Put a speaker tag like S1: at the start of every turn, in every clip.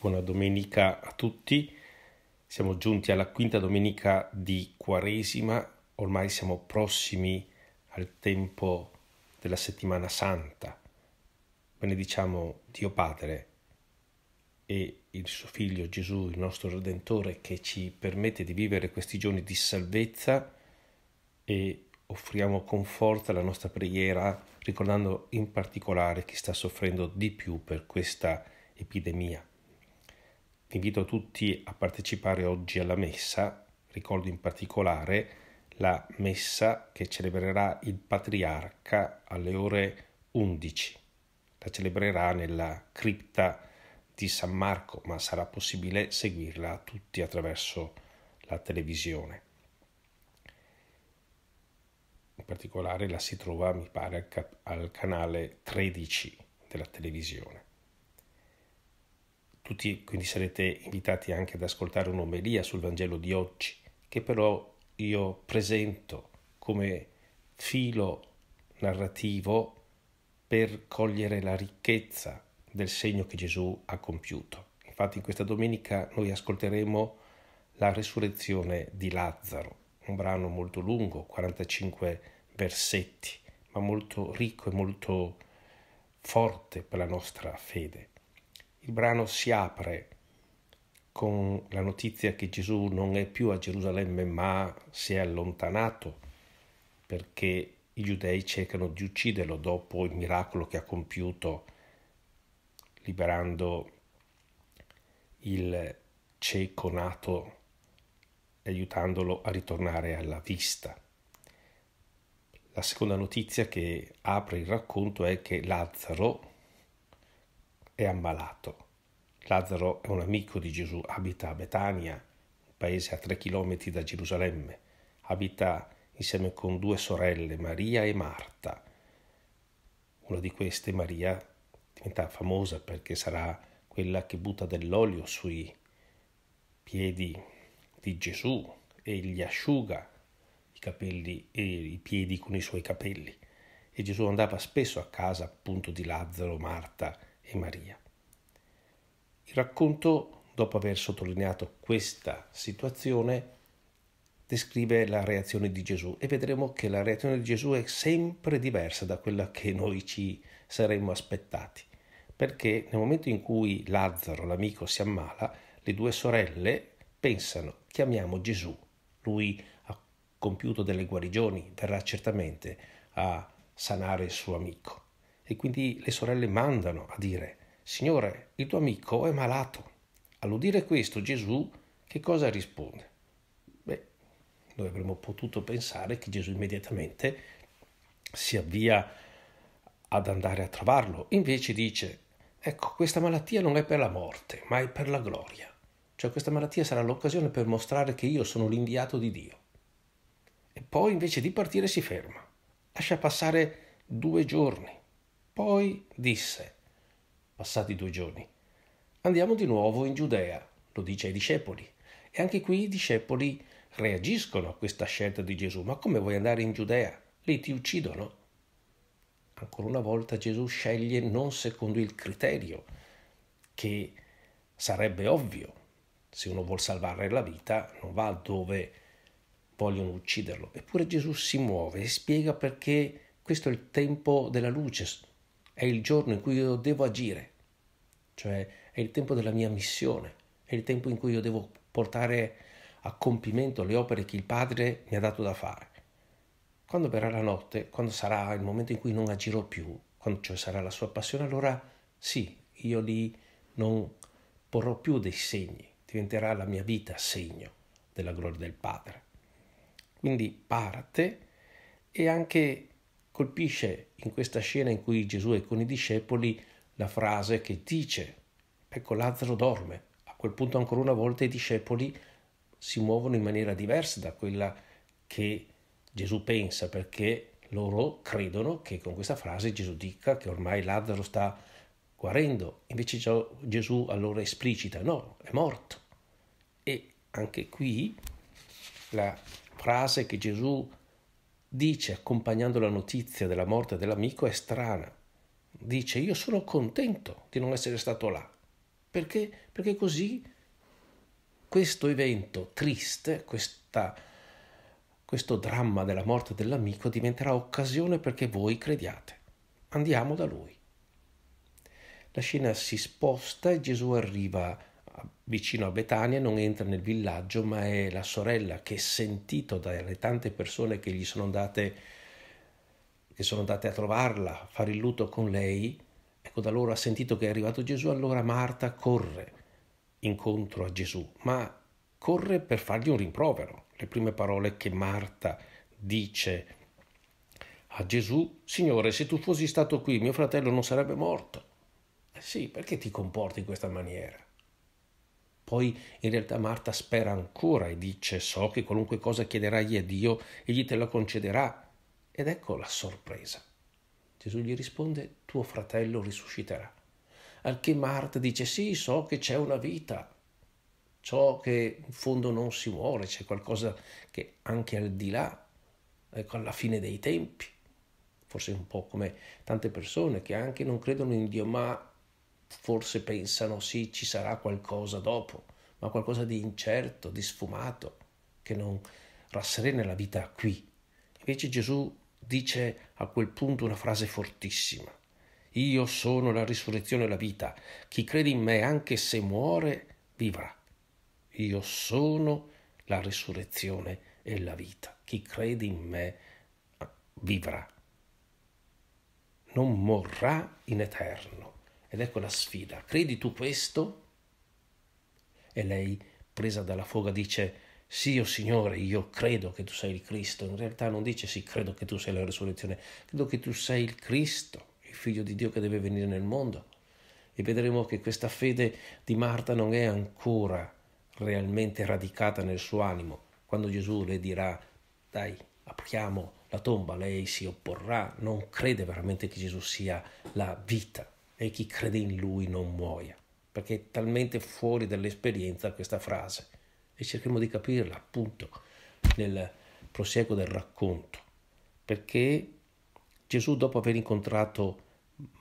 S1: buona domenica a tutti. Siamo giunti alla quinta domenica di Quaresima, ormai siamo prossimi al tempo della settimana santa. Benediciamo Dio Padre e il suo Figlio Gesù, il nostro Redentore, che ci permette di vivere questi giorni di salvezza e offriamo forza la nostra preghiera, ricordando in particolare chi sta soffrendo di più per questa epidemia invito tutti a partecipare oggi alla messa, ricordo in particolare la messa che celebrerà il patriarca alle ore 11. La celebrerà nella cripta di San Marco, ma sarà possibile seguirla a tutti attraverso la televisione. In particolare la si trova, mi pare, al, canale 13 della televisione. Tutti quindi sarete invitati anche ad ascoltare un'omelia sul Vangelo di oggi, che però io presento come filo narrativo per cogliere la ricchezza del segno che Gesù ha compiuto. Infatti in questa domenica noi ascolteremo la resurrezione di Lazzaro, un brano molto lungo, 45 versetti, ma molto ricco e molto forte per la nostra fede. Il brano si apre con la notizia che Gesù non è più a Gerusalemme ma si è allontanato perché i giudei cercano di ucciderlo dopo il miracolo che ha compiuto liberando il cieco nato e aiutandolo a ritornare alla vista. La seconda notizia che apre il racconto è che Lazzaro, è ammalato. Lazzaro è un amico di Gesù, abita a Betania, un paese a tre chilometri da Gerusalemme. Abita insieme con due sorelle, Maria e Marta. Una di queste, Maria, diventa famosa perché sarà quella che butta dell'olio sui piedi di Gesù e gli asciuga i capelli e i piedi con i suoi capelli. E Gesù andava spesso a casa appunto di Lazzaro, Marta e Maria. Il racconto, dopo aver sottolineato questa situazione, descrive la reazione di Gesù e vedremo che la reazione di Gesù è sempre diversa da quella che noi ci saremmo aspettati, perché nel momento in cui Lazzaro, l'amico, si ammala, le due sorelle pensano, chiamiamo Gesù, lui ha compiuto delle guarigioni, verrà certamente a sanare il suo amico. E quindi le sorelle mandano a dire, Signore, il tuo amico è malato. All'udire questo Gesù che cosa risponde? Beh, noi avremmo potuto pensare che Gesù immediatamente si avvia ad andare a trovarlo, invece dice, ecco, questa malattia non è per la morte, ma è per la gloria. Cioè questa malattia sarà l'occasione per mostrare che io sono l'inviato di Dio. E poi invece di partire si ferma, lascia passare due giorni poi disse, passati due giorni, andiamo di nuovo in Giudea, lo dice ai discepoli. E anche qui i discepoli reagiscono a questa scelta di Gesù. Ma come vuoi andare in Giudea? Lì ti uccidono. Ancora una volta Gesù sceglie non secondo il criterio che sarebbe ovvio. Se uno vuol salvare la vita non va dove vogliono ucciderlo. Eppure Gesù si muove e spiega perché questo è il tempo della luce, è il giorno in cui io devo agire, cioè è il tempo della mia missione, è il tempo in cui io devo portare a compimento le opere che il Padre mi ha dato da fare. Quando verrà la notte, quando sarà il momento in cui non agirò più, quando cioè sarà la sua passione, allora sì, io lì non porrò più dei segni, diventerà la mia vita segno della gloria del Padre. Quindi parte e anche Colpisce in questa scena in cui Gesù è con i discepoli la frase che dice, ecco Lazzaro dorme. A quel punto ancora una volta i discepoli si muovono in maniera diversa da quella che Gesù pensa, perché loro credono che con questa frase Gesù dica che ormai Lazzaro sta guarendo, invece Gesù allora esplicita, no, è morto. E anche qui la frase che Gesù dice, accompagnando la notizia della morte dell'amico, è strana. Dice, io sono contento di non essere stato là. Perché? Perché così questo evento triste, questa, questo dramma della morte dell'amico diventerà occasione perché voi crediate. Andiamo da lui. La scena si sposta e Gesù arriva vicino a Betania, non entra nel villaggio, ma è la sorella che, sentito dalle tante persone che gli sono andate, che sono andate a trovarla, a fare il lutto con lei, ecco da loro ha sentito che è arrivato Gesù, allora Marta corre incontro a Gesù, ma corre per fargli un rimprovero. Le prime parole che Marta dice a Gesù, Signore, se tu fossi stato qui, mio fratello non sarebbe morto. Eh sì, perché ti comporti in questa maniera? Poi in realtà Marta spera ancora e dice so che qualunque cosa chiederai a Dio, egli te la concederà. Ed ecco la sorpresa. Gesù gli risponde tuo fratello risusciterà. Al che Marta dice sì, so che c'è una vita, ciò che in fondo non si muore, c'è qualcosa che anche al di là, ecco alla fine dei tempi, forse un po' come tante persone che anche non credono in Dio, ma forse pensano sì ci sarà qualcosa dopo, ma qualcosa di incerto, di sfumato, che non rasserena la vita qui. Invece Gesù dice a quel punto una frase fortissima. Io sono la risurrezione e la vita. Chi crede in me, anche se muore, vivrà. Io sono la risurrezione e la vita. Chi crede in me, vivrà. Non morrà in eterno. Ed ecco la sfida. Credi tu questo? E lei, presa dalla foga, dice, sì, oh Signore, io credo che tu sei il Cristo. In realtà non dice sì, credo che tu sei la risurrezione, credo che tu sei il Cristo, il figlio di Dio che deve venire nel mondo. E vedremo che questa fede di Marta non è ancora realmente radicata nel suo animo. Quando Gesù le dirà, dai, apriamo la tomba, lei si opporrà, non crede veramente che Gesù sia la vita e chi crede in lui non muoia, perché è talmente fuori dall'esperienza questa frase e cercheremo di capirla appunto nel prosieguo del racconto, perché Gesù dopo aver incontrato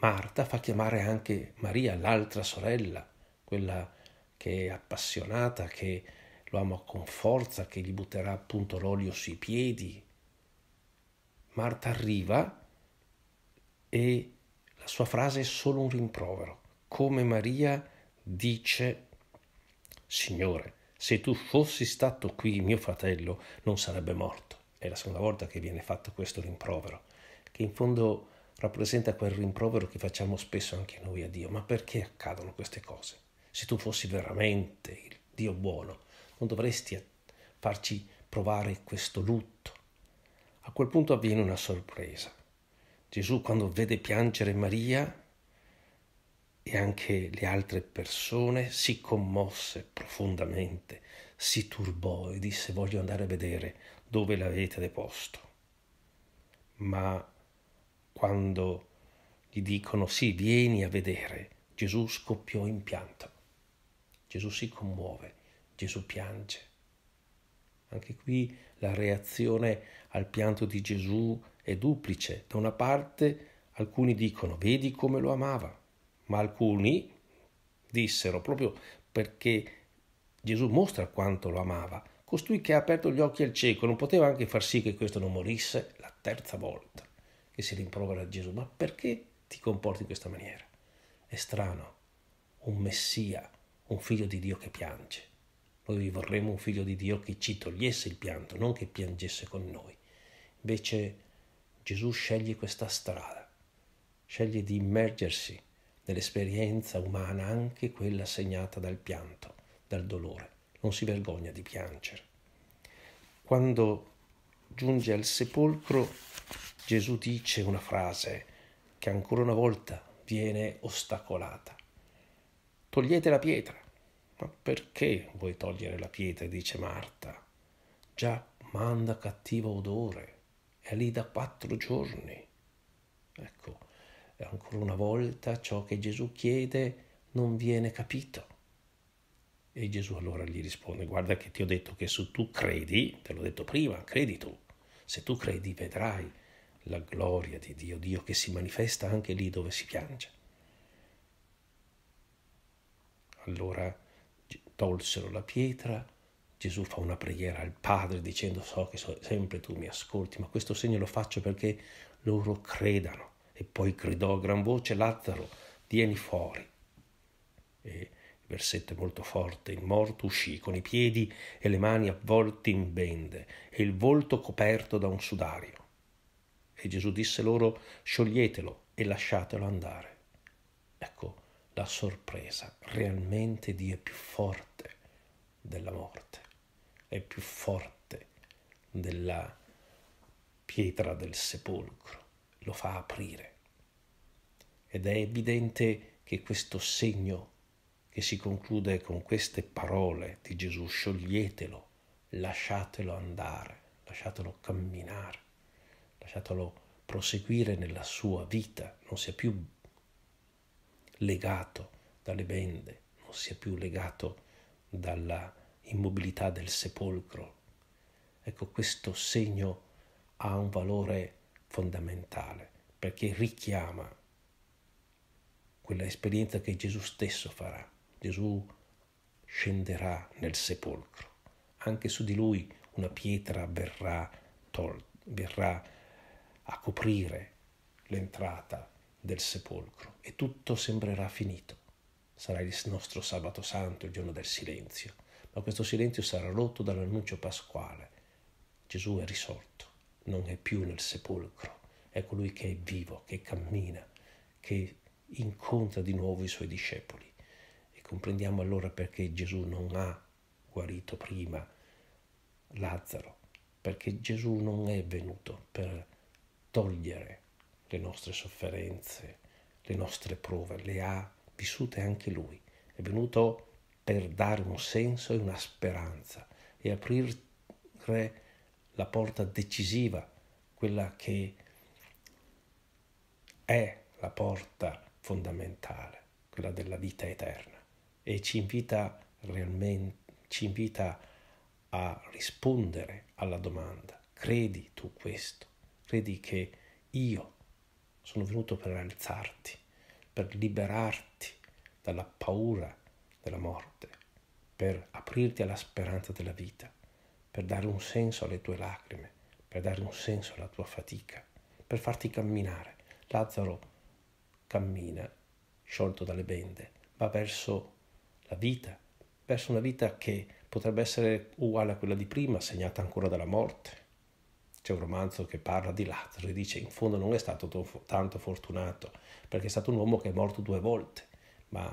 S1: Marta fa chiamare anche Maria, l'altra sorella, quella che è appassionata, che lo ama con forza, che gli butterà appunto l'olio sui piedi. Marta arriva e la sua frase è solo un rimprovero. Come Maria dice, Signore, se tu fossi stato qui, mio fratello non sarebbe morto. È la seconda volta che viene fatto questo rimprovero, che in fondo rappresenta quel rimprovero che facciamo spesso anche noi a Dio. Ma perché accadono queste cose? Se tu fossi veramente il Dio buono, non dovresti farci provare questo lutto. A quel punto avviene una sorpresa. Gesù quando vede piangere Maria e anche le altre persone si commosse profondamente, si turbò e disse voglio andare a vedere dove l'avete deposto. Ma quando gli dicono sì, vieni a vedere, Gesù scoppiò in pianto. Gesù si commuove, Gesù piange. Anche qui la reazione al pianto di Gesù è è duplice. Da una parte alcuni dicono vedi come lo amava, ma alcuni dissero proprio perché Gesù mostra quanto lo amava. Costui che ha aperto gli occhi al cieco non poteva anche far sì che questo non morisse la terza volta che si rimprovera a Gesù, ma perché ti comporti in questa maniera? È strano, un messia, un figlio di Dio che piange. Noi vorremmo un figlio di Dio che ci togliesse il pianto, non che piangesse con noi. Invece Gesù sceglie questa strada, sceglie di immergersi nell'esperienza umana, anche quella segnata dal pianto, dal dolore. Non si vergogna di piangere. Quando giunge al sepolcro, Gesù dice una frase che ancora una volta viene ostacolata. Togliete la pietra. Ma perché vuoi togliere la pietra? dice Marta. Già manda cattivo odore è lì da quattro giorni. Ecco, ancora una volta ciò che Gesù chiede non viene capito. E Gesù allora gli risponde, guarda che ti ho detto che se tu credi, te l'ho detto prima, credi tu, se tu credi vedrai la gloria di Dio, Dio che si manifesta anche lì dove si piange. Allora tolsero la pietra Gesù fa una preghiera al Padre dicendo so che so, sempre tu mi ascolti, ma questo segno lo faccio perché loro credano. E poi gridò a gran voce Lazzaro, vieni fuori. E il versetto è molto forte, il morto uscì con i piedi e le mani avvolti in bende e il volto coperto da un sudario. E Gesù disse loro, scioglietelo e lasciatelo andare. Ecco, la sorpresa realmente Dio è più forte della morte è più forte della pietra del sepolcro, lo fa aprire. Ed è evidente che questo segno che si conclude con queste parole di Gesù, scioglietelo, lasciatelo andare, lasciatelo camminare, lasciatelo proseguire nella sua vita, non sia più legato dalle bende, non sia più legato dalla immobilità del sepolcro. Ecco, questo segno ha un valore fondamentale perché richiama quella esperienza che Gesù stesso farà. Gesù scenderà nel sepolcro. Anche su di lui una pietra verrà, tolta, verrà a coprire l'entrata del sepolcro e tutto sembrerà finito. Sarà il nostro sabato santo, il giorno del silenzio ma questo silenzio sarà rotto dall'annuncio pasquale. Gesù è risorto, non è più nel sepolcro, è colui che è vivo, che cammina, che incontra di nuovo i suoi discepoli. E comprendiamo allora perché Gesù non ha guarito prima Lazzaro, perché Gesù non è venuto per togliere le nostre sofferenze, le nostre prove, le ha vissute anche lui. È venuto per per dare un senso e una speranza e aprire la porta decisiva, quella che è la porta fondamentale, quella della vita eterna e ci invita realmente ci invita a rispondere alla domanda credi tu questo credi che io sono venuto per alzarti per liberarti dalla paura della morte, per aprirti alla speranza della vita, per dare un senso alle tue lacrime, per dare un senso alla tua fatica, per farti camminare. Lazzaro cammina, sciolto dalle bende, va verso la vita, verso una vita che potrebbe essere uguale a quella di prima, segnata ancora dalla morte. C'è un romanzo che parla di Lazzaro e dice in fondo non è stato tanto fortunato perché è stato un uomo che è morto due volte, ma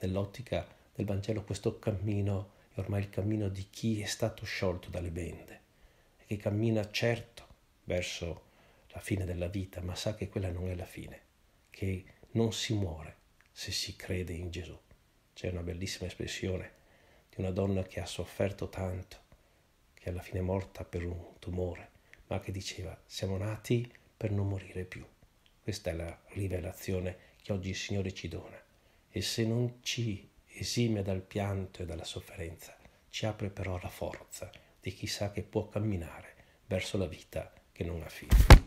S1: nell'ottica del Vangelo questo cammino è ormai il cammino di chi è stato sciolto dalle bende e che cammina certo verso la fine della vita, ma sa che quella non è la fine, che non si muore se si crede in Gesù. C'è una bellissima espressione di una donna che ha sofferto tanto, che alla fine è morta per un tumore, ma che diceva siamo nati per non morire più. Questa è la rivelazione che oggi il Signore ci dona e se non ci esime dal pianto e dalla sofferenza, ci apre però la forza di chissà che può camminare verso la vita che non ha fine.